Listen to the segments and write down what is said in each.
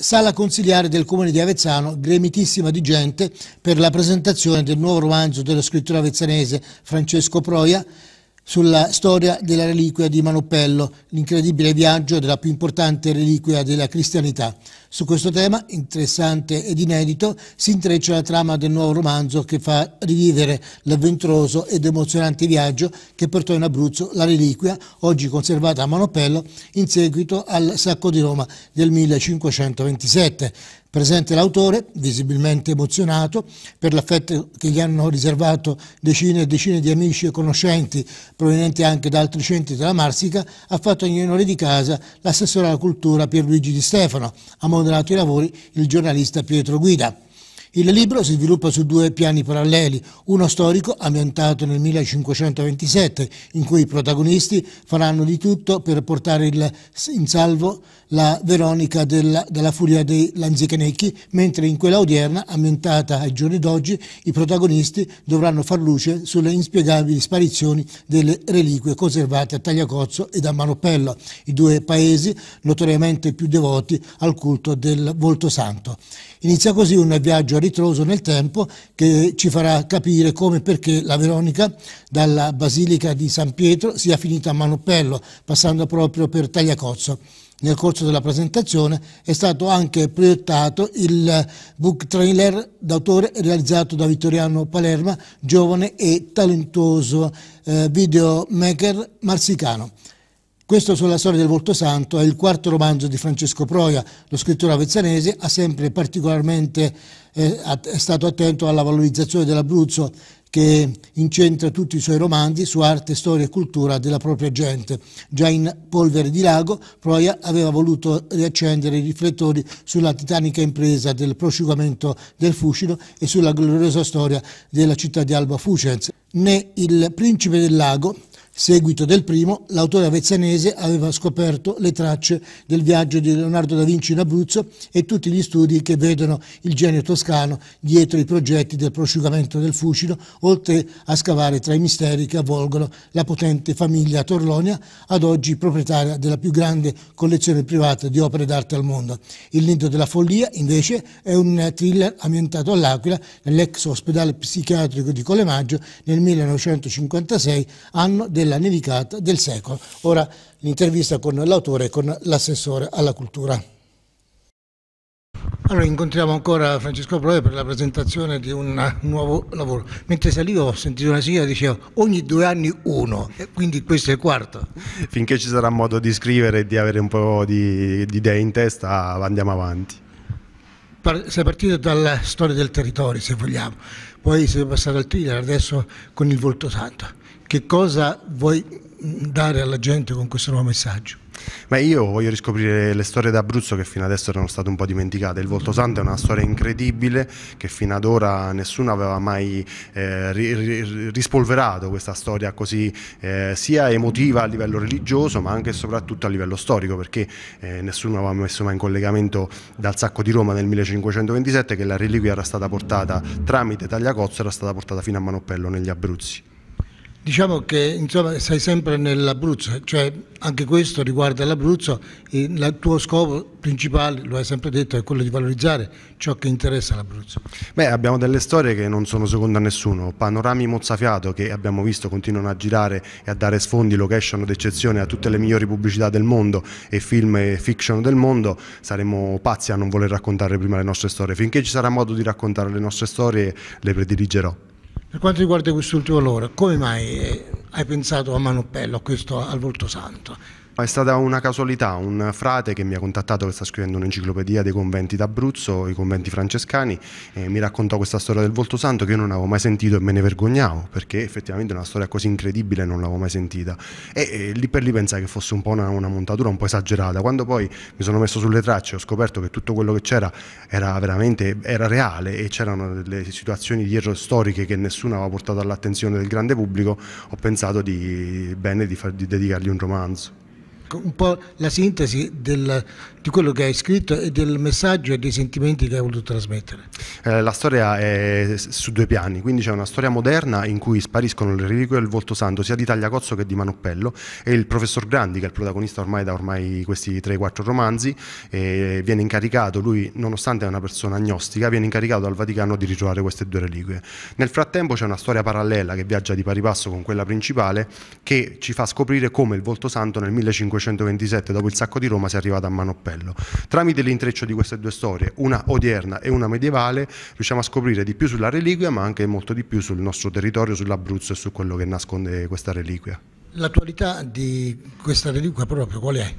Sala consigliare del comune di Avezzano, gremitissima di gente, per la presentazione del nuovo romanzo dello scrittore avezzanese Francesco Proia, sulla storia della reliquia di Manopello, l'incredibile viaggio della più importante reliquia della cristianità. Su questo tema, interessante ed inedito, si intreccia la trama del nuovo romanzo che fa rivivere l'avventuroso ed emozionante viaggio che portò in Abruzzo la reliquia, oggi conservata a Manopello, in seguito al sacco di Roma del 1527. Presente l'autore, visibilmente emozionato, per l'affetto che gli hanno riservato decine e decine di amici e conoscenti provenienti anche da altri centri della Marsica, ha fatto in onore di casa l'assessore alla cultura Pierluigi Di Stefano, ha moderato i lavori il giornalista Pietro Guida. Il libro si sviluppa su due piani paralleli, uno storico ambientato nel 1527, in cui i protagonisti faranno di tutto per portare il, in salvo la Veronica della, dalla furia dei Lanzichenecchi, mentre in quella odierna, ambientata ai giorni d'oggi, i protagonisti dovranno far luce sulle inspiegabili sparizioni delle reliquie conservate a Tagliacozzo ed a Manopello, i due paesi notoriamente più devoti al culto del Volto Santo. Inizia così un viaggio a ritroso nel tempo che ci farà capire come e perché la Veronica dalla Basilica di San Pietro sia finita a Manopello, passando proprio per Tagliacozzo. Nel corso della presentazione è stato anche proiettato il book trailer d'autore realizzato da Vittoriano Palerma, giovane e talentuoso eh, videomaker marsicano. Questo sulla storia del volto santo è il quarto romanzo di Francesco Proia, lo scrittore avezzanese ha sempre particolarmente eh, è stato attento alla valorizzazione dell'Abruzzo che incentra tutti i suoi romanzi su arte, storia e cultura della propria gente. Già in Polvere di Lago, Proia aveva voluto riaccendere i riflettori sulla titanica impresa del prosciugamento del Fucino e sulla gloriosa storia della città di Alba Fucens. Né Il Principe del Lago, seguito del primo, l'autore avezzanese aveva scoperto le tracce del viaggio di Leonardo da Vinci in Abruzzo e tutti gli studi che vedono il genio toscano dietro i progetti del prosciugamento del fucino, oltre a scavare tra i misteri che avvolgono la potente famiglia Torlonia, ad oggi proprietaria della più grande collezione privata di opere d'arte al mondo. Il nido della follia, invece, è un thriller ambientato all'Aquila, nell'ex ospedale psichiatrico di Colemaggio, nel 1956, anno della della nevicata del secolo. Ora l'intervista con l'autore e con l'assessore alla cultura. Allora incontriamo ancora Francesco Prove per la presentazione di un nuovo lavoro. Mentre salivo ho sentito una signora che diceva ogni due anni uno, e quindi questo è il quarto. Finché ci sarà modo di scrivere e di avere un po' di, di idee in testa andiamo avanti. Par- sei partito dalla storia del territorio se vogliamo poi si deve passare al thriller, adesso con il volto santo. Che cosa vuoi dare alla gente con questo nuovo messaggio? Ma io voglio riscoprire le storie d'Abruzzo che fino adesso erano state un po' dimenticate. Il Volto Santo è una storia incredibile che fino ad ora nessuno aveva mai eh, ri, ri, rispolverato questa storia così eh, sia emotiva a livello religioso ma anche e soprattutto a livello storico perché eh, nessuno aveva messo mai in collegamento dal sacco di Roma nel 1527 che la reliquia era stata portata tramite Tagliacozzo era stata portata fino a Manopello negli Abruzzi. Diciamo che insomma, sei sempre nell'Abruzzo, cioè anche questo riguarda l'Abruzzo, il tuo scopo principale, lo hai sempre detto, è quello di valorizzare ciò che interessa l'Abruzzo. Beh, abbiamo delle storie che non sono seconde a nessuno, panorami mozzafiato che abbiamo visto continuano a girare e a dare sfondi, location d'eccezione a tutte le migliori pubblicità del mondo e film e fiction del mondo, saremmo pazzi a non voler raccontare prima le nostre storie, finché ci sarà modo di raccontare le nostre storie le prediligerò. Per quanto riguarda quest'ultimo lavoro, come mai eh, hai pensato a Manopello, a questo, al Volto Santo? È stata una casualità, un frate che mi ha contattato che sta scrivendo un'enciclopedia dei conventi d'Abruzzo, i conventi francescani, e mi raccontò questa storia del volto santo che io non avevo mai sentito e me ne vergognavo, perché effettivamente una storia così incredibile non l'avevo mai sentita. E, e lì per lì pensai che fosse un po' una, una, montatura un po' esagerata. Quando poi mi sono messo sulle tracce ho scoperto che tutto quello che c'era era veramente era reale e c'erano delle situazioni di errore storiche che nessuno aveva portato all'attenzione del grande pubblico, ho pensato di, bene di, far, di dedicargli un romanzo un po' la sintesi del, di quello che hai scritto e del messaggio e dei sentimenti che hai voluto trasmettere. Eh, la storia è su due piani, quindi c'è una storia moderna in cui spariscono le reliquie del volto santo sia di Tagliacozzo che di Manoppello e il professor Grandi, che è il protagonista ormai da ormai questi 3-4 romanzi, eh, viene incaricato, lui nonostante è una persona agnostica, viene incaricato dal Vaticano di ritrovare queste due reliquie. Nel frattempo c'è una storia parallela che viaggia di pari passo con quella principale che ci fa scoprire come il volto santo nel 1500 527 dopo il sacco di Roma si è arrivato a Manoppello. Tramite l'intreccio di queste due storie, una odierna e una medievale, riusciamo a scoprire di più sulla reliquia ma anche molto di più sul nostro territorio, sull'Abruzzo e su quello che nasconde questa reliquia. L'attualità di questa reliquia proprio qual è?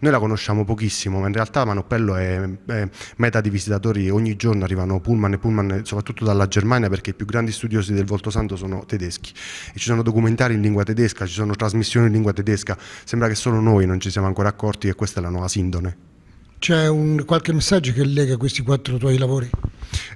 Noi la conosciamo pochissimo, ma in realtà Manoppello è, è, meta di visitatori, ogni giorno arrivano pullman e pullman, soprattutto dalla Germania, perché i più grandi studiosi del Volto Santo sono tedeschi. E ci sono documentari in lingua tedesca, ci sono trasmissioni in lingua tedesca, sembra che solo noi non ci siamo ancora accorti che questa è la nuova sindone. C'è qualche messaggio che lega questi quattro tuoi lavori?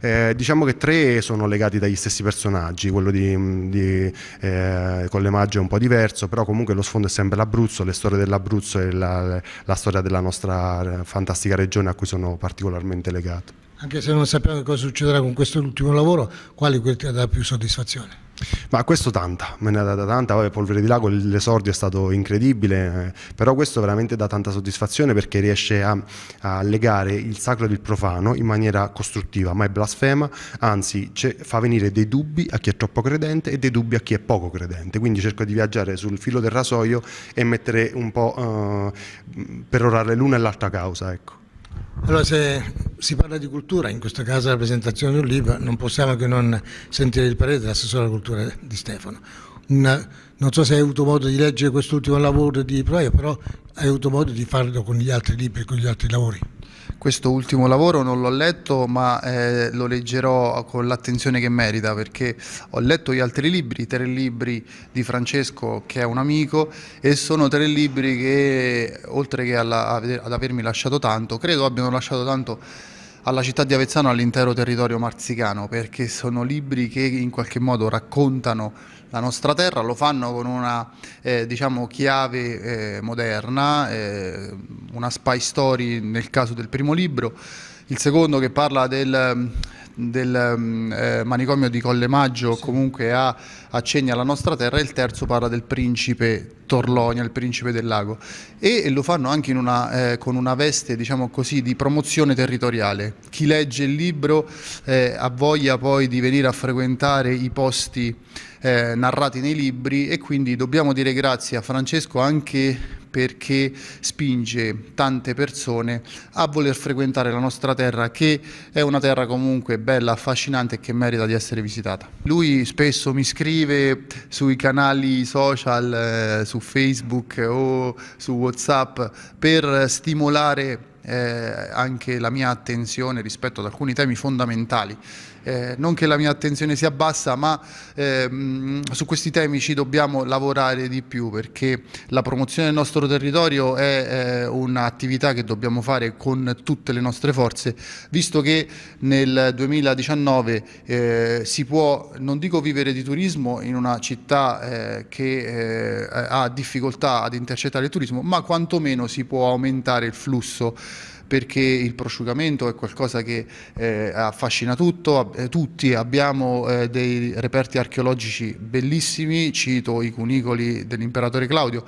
Eh, diciamo che tre sono legati dagli stessi personaggi, quello di, mm, di eh, Collemaggio è un po' diverso, però comunque lo sfondo è sempre l'Abruzzo, le storie dell'Abruzzo e la, la storia della nostra eh, fantastica regione a cui sono particolarmente legato. Anche se non sappiamo cosa succederà con questo ultimo lavoro, quali ti dato più soddisfazione? Ma questo tanta, me ne ha data tanta, Vabbè, Polvere di Lago l'esordio è stato incredibile, eh, però questo veramente dà tanta soddisfazione perché riesce a, a legare il sacro del profano in maniera costruttiva, ma è blasfema, anzi fa venire dei dubbi a chi è troppo credente e dei dubbi a chi è poco credente, quindi cerco di viaggiare sul filo del rasoio e mettere un po' eh, per orare l'una e l'altra causa. Ecco. Allora se si parla di cultura, in questo caso la presentazione di un libro, non possiamo che non sentire il parere dell'assessore alla cultura di Stefano. Una, non so se hai avuto modo di leggere quest'ultimo lavoro di Proia, però hai avuto modo di farlo con gli altri libri, con gli altri lavori. Questo ultimo lavoro non l'ho letto ma eh, lo leggerò con l'attenzione che merita perché ho letto gli altri libri, tre libri di Francesco che è un amico e sono tre libri che oltre che alla, ad avermi lasciato tanto, credo abbiano lasciato tanto alla città di Avezzano, all'intero territorio marzicano, perché sono libri che in qualche modo raccontano la nostra terra, lo fanno con una eh, diciamo, chiave eh, moderna, eh, una spy story nel caso del primo libro, il secondo che parla del, del mm, eh, manicomio di Collemaggio sì. comunque ha accenni alla nostra terra e il terzo parla del principe Torlonia, il principe del lago e, e lo fanno anche una, eh, con una veste diciamo così, di promozione territoriale. Chi legge il libro eh, ha voglia poi di venire a frequentare i posti eh, narrati nei libri e quindi dobbiamo dire grazie a Francesco anche perché spinge tante persone a voler frequentare la nostra terra che è una terra comunque bella, affascinante e che merita di essere visitata. Lui spesso mi scrive sui canali social, eh, su Facebook o su Whatsapp per stimolare eh, anche la mia attenzione rispetto ad alcuni temi fondamentali. Eh, non che la mia attenzione sia bassa, ma ehm, su questi temi ci dobbiamo lavorare di più perché la promozione del nostro territorio è eh, un'attività che dobbiamo fare con tutte le nostre forze, visto che nel 2019 eh, si può, non dico vivere di turismo in una città eh, che eh, ha difficoltà ad intercettare il turismo, ma quantomeno si può aumentare il flusso perché il prosciugamento è qualcosa che eh, affascina tutto, eh, tutti, abbiamo eh, dei reperti archeologici bellissimi, cito i cunicoli dell'imperatore Claudio,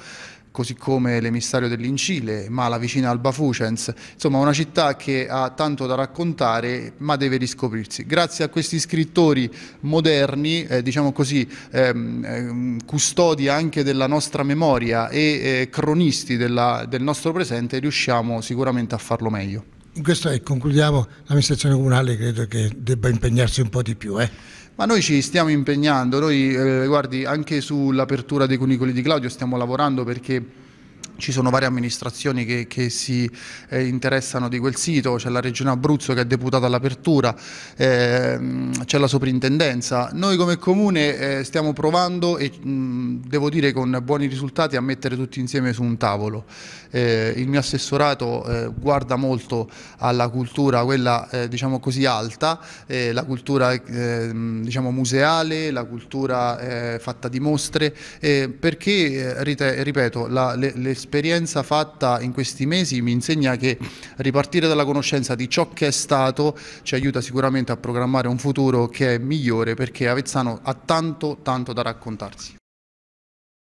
così come l'emissario dell'Incile, ma la vicina Alba Fucens, insomma una città che ha tanto da raccontare ma deve riscoprirsi. Grazie a questi scrittori moderni, eh, diciamo così, ehm, ehm custodi anche della nostra memoria e eh, cronisti della, del nostro presente, riusciamo sicuramente a farlo meglio in questo e eh, concludiamo, l'amministrazione comunale credo che debba impegnarsi un po' di più. Eh. Ma noi ci stiamo impegnando, noi eh, guardi, anche sull'apertura dei cunicoli di Claudio stiamo lavorando perché ci sono varie amministrazioni che, che si eh, interessano di quel sito, c'è la Regione Abruzzo che è deputata all'apertura, ehm, c'è la soprintendenza. Noi come Comune eh, stiamo provando e mh, devo dire con buoni risultati a mettere tutti insieme su un tavolo. Eh, il mio assessorato eh, guarda molto alla cultura, quella eh, diciamo così alta, eh, la cultura diciamo museale, la cultura fatta di mostre, perché, ripeto, la, le, le l'esperienza fatta in questi mesi mi insegna che ripartire dalla conoscenza di ciò che è stato ci aiuta sicuramente a programmare un futuro che è migliore perché Avezzano ha tanto tanto da raccontarsi.